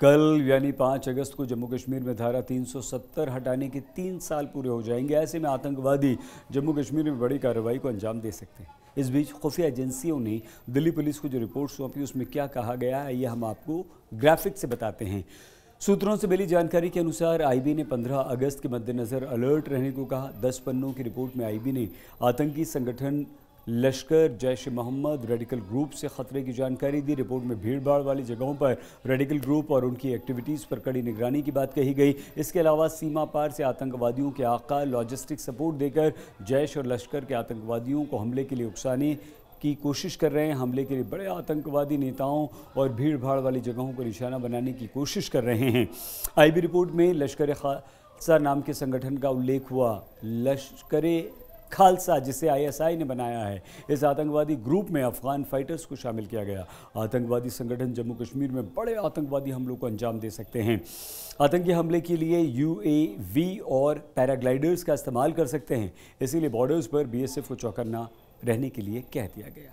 कल यानी पाँच अगस्त को जम्मू कश्मीर में धारा 370 हटाने के तीन साल पूरे हो जाएंगे ऐसे में आतंकवादी जम्मू कश्मीर में बड़ी कार्रवाई को अंजाम दे सकते हैं इस बीच खुफिया एजेंसियों ने दिल्ली पुलिस को जो रिपोर्ट सौंपी उसमें क्या कहा गया है ये हम आपको ग्राफिक से बताते हैं सूत्रों से मिली जानकारी के अनुसार आईबी ने 15 अगस्त के मद्देनज़र अलर्ट रहने को कहा 10 पन्नों की रिपोर्ट में आईबी ने आतंकी संगठन लश्कर जैश मोहम्मद रेडिकल ग्रुप से ख़तरे की जानकारी दी रिपोर्ट में भीड़ भाड़ वाली जगहों पर रेडिकल ग्रुप और उनकी एक्टिविटीज़ पर कड़ी निगरानी की बात कही गई इसके अलावा सीमा पार से आतंकवादियों के आका लॉजिस्टिक सपोर्ट देकर जैश और लश्कर के आतंकवादियों को हमले के लिए उकसाने की कोशिश कर रहे हैं हमले के लिए बड़े आतंकवादी नेताओं और भीड़ भाड़ वाली जगहों को निशाना बनाने की कोशिश कर रहे हैं आईबी रिपोर्ट में लश्कर खासा नाम के संगठन का उल्लेख हुआ लश्कर खालसा जिसे आईएसआई ने बनाया है इस आतंकवादी ग्रुप में अफगान फाइटर्स को शामिल किया गया आतंकवादी संगठन जम्मू कश्मीर में बड़े आतंकवादी हमलों को अंजाम दे सकते हैं आतंकी हमले के लिए यूएवी और पैराग्लाइडर्स का इस्तेमाल कर सकते हैं इसीलिए बॉर्डर्स पर बीएसएफ को चौकन्ना रहने के लिए कह दिया गया